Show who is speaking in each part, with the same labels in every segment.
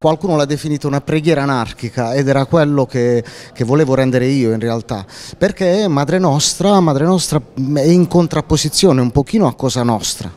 Speaker 1: Qualcuno l'ha definita una preghiera anarchica ed era quello che, che, volevo rendere io in realtà, perché Madre Nostra, Madre Nostra è in contrapposizione un pochino a Cosa Nostra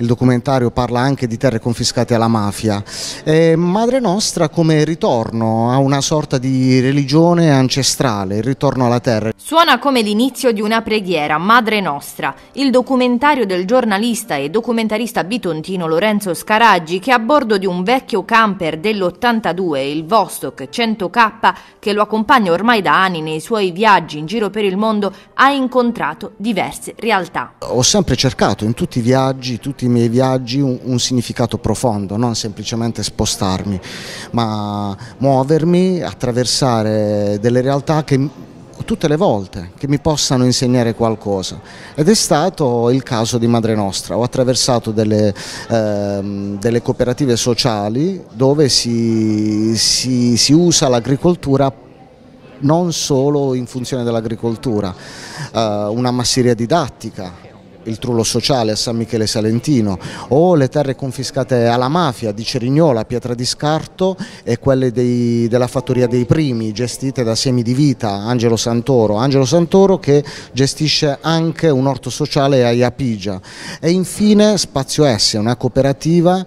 Speaker 1: il documentario parla anche di terre confiscate alla mafia. Eh, Madre Nostra come ritorno a una sorta di religione ancestrale, il ritorno alla terra.
Speaker 2: Suona come l'inizio di una preghiera, Madre Nostra, il documentario del giornalista e documentarista bitontino Lorenzo Scaraggi che a bordo di un vecchio camper dell'82, il Vostok 100K, che lo accompagna ormai da anni nei suoi viaggi in giro per il mondo, ha incontrato diverse realtà.
Speaker 1: Ho sempre cercato in tutti i viaggi, tutti i miei viaggi un, un significato profondo, non semplicemente spostarmi, ma muovermi, attraversare delle realtà che tutte le volte che mi possano insegnare qualcosa ed è stato il caso di Madre Nostra, ho attraversato delle, ehm, delle cooperative sociali dove si, si, si usa l'agricoltura non solo in funzione dell'agricoltura, eh, una masseria didattica, il Trullo Sociale a San Michele Salentino o le terre confiscate alla mafia di Cerignola, Pietra di Scarto e quelle dei, della fattoria dei primi gestite da Semi di Vita, Angelo Santoro, Angelo Santoro che gestisce anche un orto sociale a Iapigia e infine Spazio S, una cooperativa,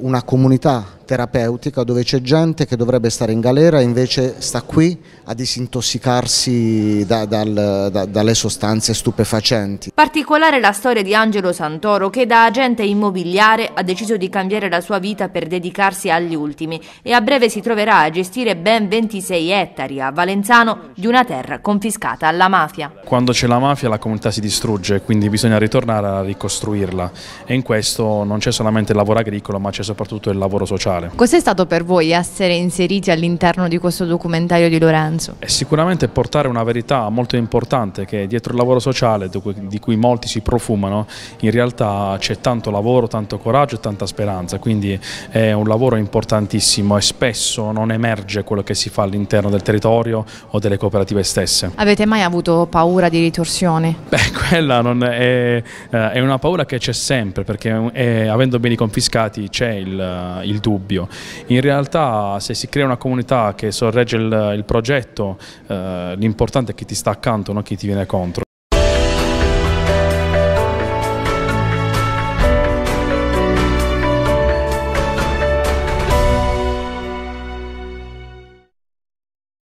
Speaker 1: una comunità terapeutica dove c'è gente che dovrebbe stare in galera e invece sta qui a disintossicarsi da, dal, da, dalle sostanze stupefacenti.
Speaker 2: Particolare la storia di Angelo Santoro che da agente immobiliare ha deciso di cambiare la sua vita per dedicarsi agli ultimi e a breve si troverà a gestire ben 26 ettari a Valenzano di una terra confiscata alla mafia.
Speaker 3: Quando c'è la mafia la comunità si distrugge quindi bisogna ritornare a ricostruirla e in questo non c'è solamente il lavoro agricolo ma c'è soprattutto il lavoro sociale culturale.
Speaker 2: Cos'è stato per voi essere inseriti all'interno di questo documentario di Lorenzo?
Speaker 3: È sicuramente portare una verità molto importante che dietro il lavoro sociale di cui molti si profumano in realtà c'è tanto lavoro, tanto coraggio e tanta speranza quindi è un lavoro importantissimo e spesso non emerge quello che si fa all'interno del territorio o delle cooperative stesse.
Speaker 2: Avete mai avuto paura di ritorsione?
Speaker 3: Beh quella è, eh, è, una paura che c'è sempre perché è, avendo beni confiscati c'è il, il dubbio dubbio. In realtà se si crea una comunità che sorregge il, il progetto, eh, l'importante è chi ti sta accanto, non chi ti viene contro.